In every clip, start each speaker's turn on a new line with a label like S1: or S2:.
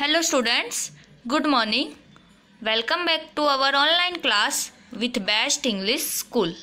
S1: Hello students, good morning. Welcome back to our online class with Best English School.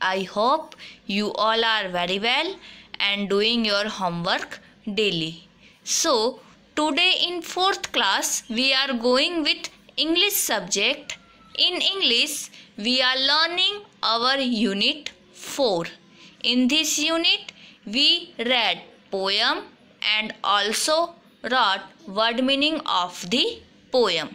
S1: I hope you all are very well and doing your homework daily. So, today in 4th class we are going with English subject. In English, we are learning our unit 4. In this unit, we read poem and also wrote word meaning of the poem.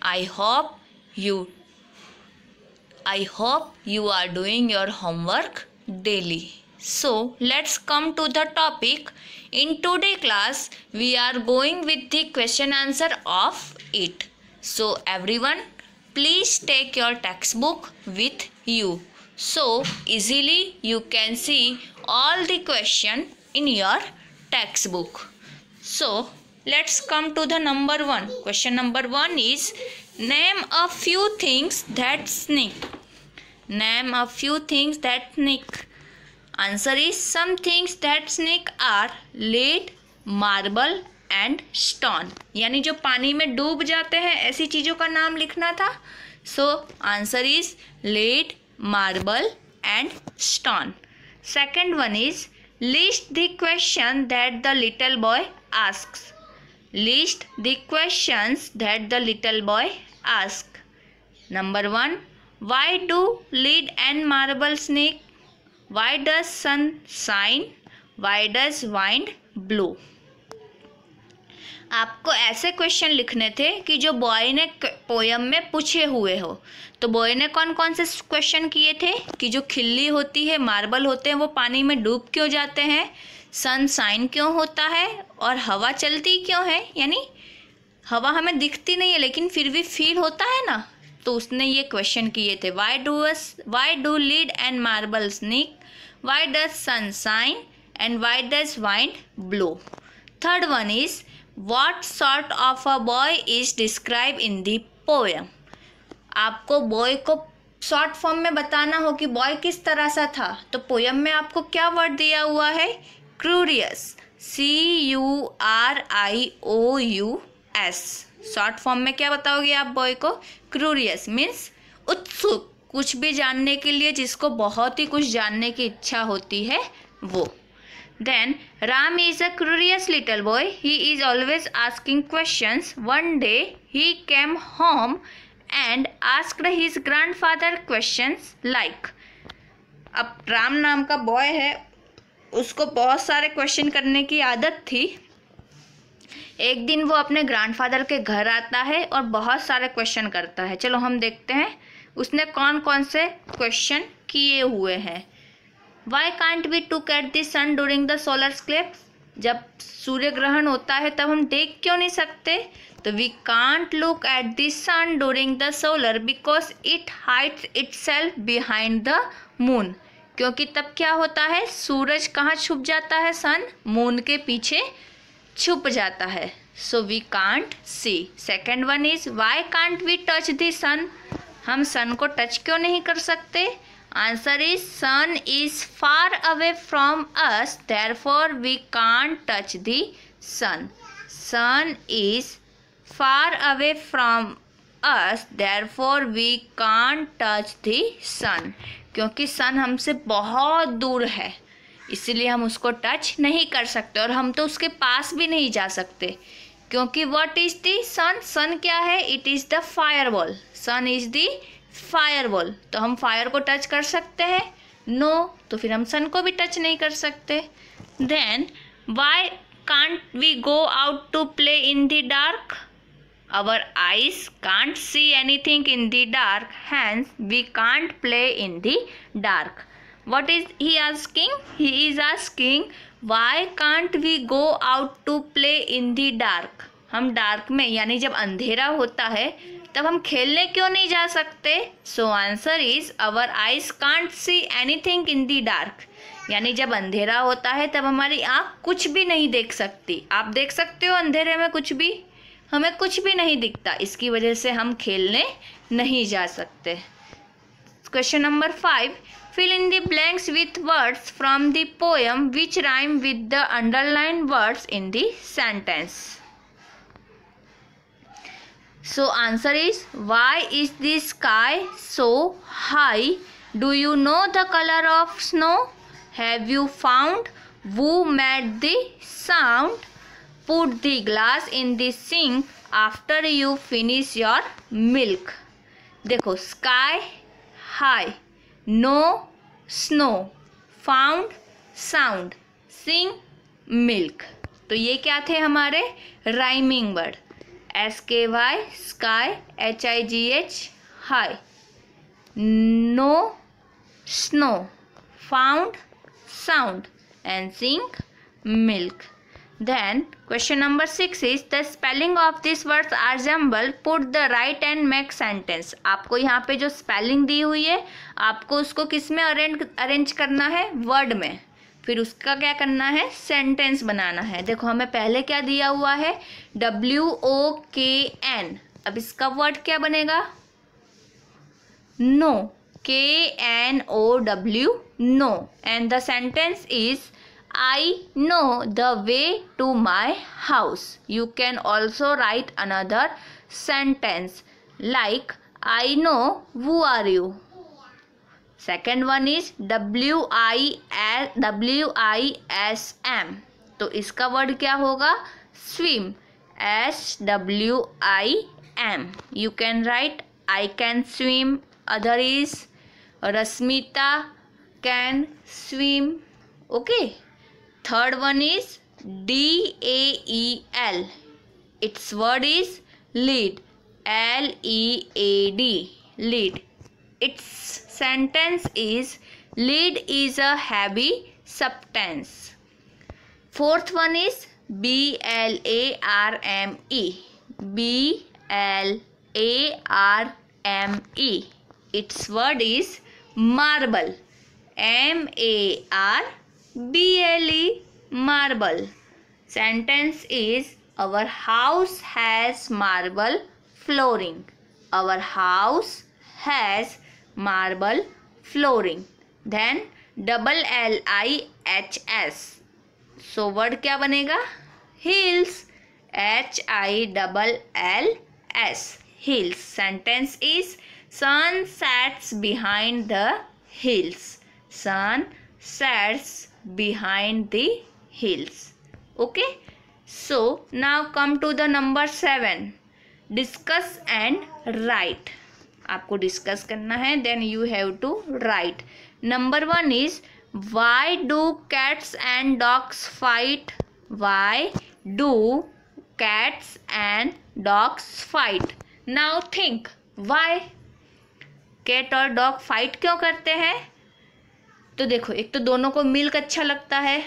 S1: I hope you I hope you are doing your homework daily. So let's come to the topic. In today class we are going with the question answer of it. So everyone please take your textbook with you. So easily you can see all the question in your textbook. So let's come to the number 1 Question number 1 is name a few things that sneak. Name a few things that sneak. Answer is some things that sneak are lead, marble and stone यानी जो पानी में डूब जाते हैं ऐसी चीज़ों का नाम लिखना था so answer is let marble and stone second one is list the question that the little boy asks. List the questions that the little boy ask Number 1. Why do lead and marble snake? Why does sun shine? Why does wind blow? आपको ऐसे question लिखने थे कि जो boy ने poem में पूछे हुए हो तो बॉय ने कौन कौन से क्वेश्चन किए थे कि जो खिल्ली होती है मार्बल होते हैं वो पानी में डूब क्यों जाते हैं सन साइन क्यों होता है और हवा चलती क्यों है यानी हवा हमें दिखती नहीं है लेकिन फिर भी फील होता है ना तो उसने ये क्वेश्चन किए थे why do us why do lead and marble sneak why does sun shine and why does wind blow third one is what sort of a boy is describe in the poem आपको boy को short form में बताना हो कि boy किस तरह सा था तो पोएम में आपको क्या वर्ड दिया हुआ है curious C U R I O U S short form में क्या बताओगे आप बॉय को क्रूरियस मीन्स उत्सुक कुछ भी जानने के लिए जिसको बहुत ही कुछ जानने की इच्छा होती है वो then Ram is a curious little boy he is always asking question one day he came home and asked his father question like अब राम नाम का बॉय है उसको बहुत सारे क्वेश्चन करने की आदत थी एक दिन वो अपने ग्रैंडफादर के घर आता है और बहुत सारे क्वेश्चन करता है चलो हम देखते हैं उसने कौन कौन से क्वेश्चन किए हुए हैं why can't we to cat the sun during the solar eclipse जब सूर्य ग्रहण होता है तब हम देख क्यों नहीं सकते तो we can't look at the sun during the solar because it hides itself behind the moon क्योंकि तब क्या होता है सूरज कहाँ छुप जाता है सन मून के पीछे छुप जाता है so we can't see second one is why can't we touch the sun हम सन को टच क्यों नहीं कर सकते answer is sun is far away from us therefore we can't touch the sun sun is far away from us therefore we can't touch the sun क्योंकि sun हमसे बहुत दूर है इसलिए हम उसको टच नहीं कर सकते और हम तो उसके पास भी नहीं जा सकते क्योंकि what is the sun sun क्या है it is the fire wall sun is the fire wall तो हम फायर को टच कर सकते हैं नो no, तो फिर हम सन को भी टच नहीं कर सकते then why can't we go out to play in the dark Our eyes can't see anything in the dark, hence we can't play in the dark. What is he asking? He is asking why can't we go out to play in the dark? हम dark में यानी जब अंधेरा होता है तब हम खेलने क्यों नहीं जा सकते so answer is our eyes can't see anything in the dark यानी जब अंधेरा होता है तब हमारी आँख कुछ भी नहीं देख सकती आप देख सकते हो अंधेरे में कुछ भी हमें कुछ भी नहीं दिखता इसकी वजह से हम खेलने नहीं जा सकते question number five fill in the blanks with words from the poem which rhyme with the underline words in sentence so answer is why is the sky so high do you know the colour of snow have you found who made the sound put the glass in the sink after you finish your milk देखो sky high no snow found sound sing milk तो ये क्या थे हमारे rhyming words के why sky H I G H high know snow found sound and sink milk Then question number 6 is the spelling of these words are jumbled put the right and make sentence आपको यहाँ पे जो spelling दी हुई है आपको उसको किस में अरेंज अरेंज करना है word में फिर उसका क्या करना है सेंटेंस बनाना है देखो हमें पहले क्या दिया हुआ है W O K N अब इसका वर्ड क्या बनेगा know K N O W know and the sentence is I know the way to my house. You can also write another sentence like I know who are you. Second one is W I S W I S M. तो इसका word क्या होगा swim S W I M you can write I can swim other is Rashmita can swim okay Third one is D A E L. Its word is lead. L E A D. Lead. Its sentence is lead is a heavy substance. Fourth one is B L A R M E. B L A R M E. Its word is marble. M A R BLE marble. Sentence is Our house has marble flooring. Our house has marble flooring. Then double L I H S. So word क्या बनेगा Hills. H I double L S. Hills. Sentence is Sun sets behind the hills. Sun sets behind the hills okay so now come to the number 7 discuss and write आपको discuss करना है then you have to write number one is why do cats and dogs fight why do cats and dogs fight now think why cat और dog fight क्यों करते हैं तो देखो एक तो दोनों को मिल्क अच्छा लगता है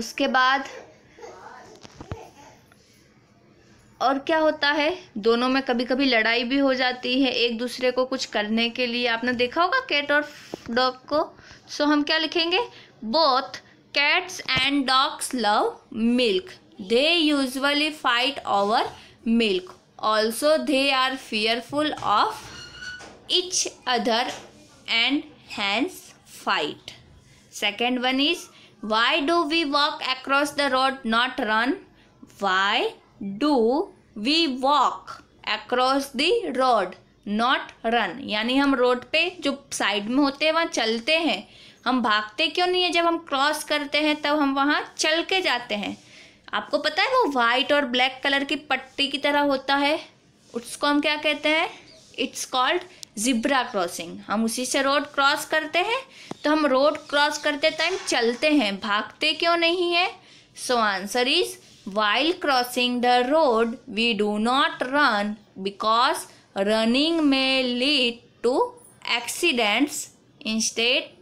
S1: उसके बाद और क्या होता है दोनों में कभी कभी लड़ाई भी हो जाती है एक दूसरे को कुछ करने के लिए आपने देखा होगा कैट और डॉग को सो हम क्या लिखेंगे both cats and dogs love milk they usually fight over milk also they are fearful of each other and hands fight. Second one is why do we walk across the road not run? Why do we walk across the road not run? यानी हम road पे जो side में होते हैं वहाँ चलते हैं हम भागते क्यों नहीं है जब हम क्रॉस करते हैं तब हम वहाँ चल के जाते हैं आपको पता है वो वाइट और ब्लैक कलर की पट्टी की तरह होता है उसको हम क्या कहते हैं इट्स कॉल्ड ज़िब्रा क्रॉसिंग हम उसी से रोड क्रॉस करते हैं तो हम रोड क्रॉस करते टाइम चलते हैं भागते क्यों नहीं है so answer is while crossing the road we do not run because running may lead to accidents instead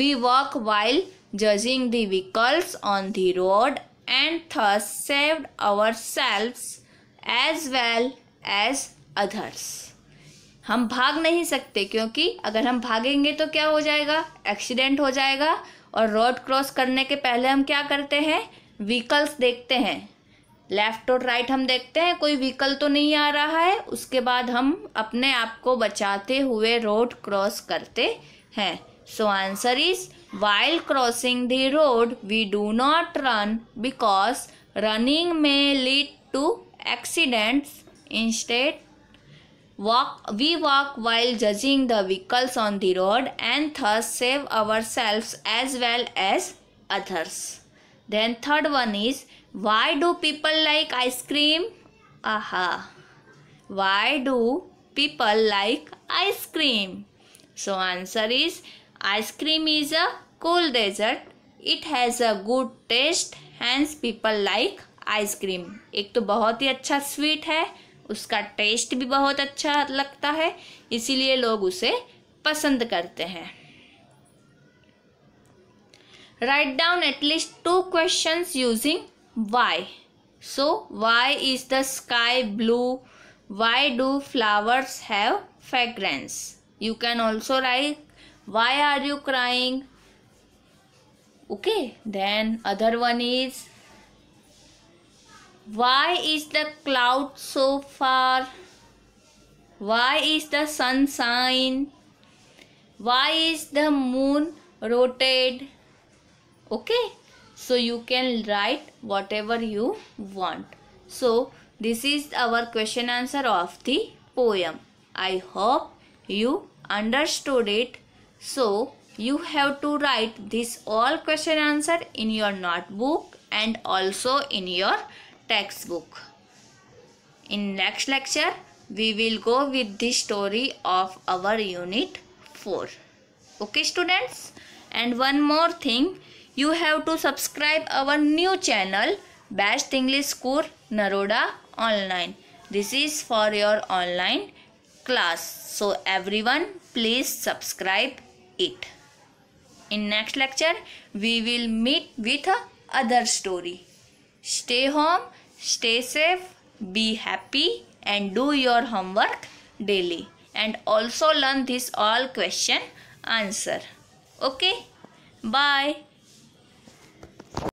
S1: we walk while judging the vehicles on the road and thus saved ourselves as well as others हम भाग नहीं सकते क्योंकि अगर हम भागेंगे तो क्या हो जाएगा एक्सीडेंट हो जाएगा और रोड क्रॉस करने के पहले हम क्या करते हैं व्हीकल्स देखते हैं लेफ्ट और राइट हम देखते हैं कोई व्हीकल तो नहीं आ रहा है उसके बाद हम अपने आप को बचाते हुए रोड क्रॉस करते हैं so answer is while crossing the road we do not run because running may lead to accidents instead Walk, we walk while judging the vehicles on the road and thus save ourselves as well as others. Then third one is why do people like ice cream? Aha. Why do people like ice cream? So answer is ice cream is a cool dessert. It has a good taste hence people like cream. एक तो बहुत ही अच्छा sweet है उसका test भी बहुत अच्छा लगता है इसीलिए लोग उसे पसंद करते हैं write down at least two question using why so why is the sky blue why do flowers have fragrance you can also write why are you crying okay then other one is Why is the cloud so far? Why is the sun shine? Why is the moon rotated? Okay, so you can write whatever you want. So this is our question answer of the poem. I hope you understood it. So you have to write this all question answer in your notebook and also in your textbook. In next lecture, we will go with the story of our unit 4. Okay students? And one more thing, you have to subscribe our new channel Best English School Naroda Online. This is for your online class. So everyone please subscribe it. In next lecture, we will meet with other story. Stay home Stay safe, be happy and do your homework daily. And also learn this all question answer. Okay? Bye.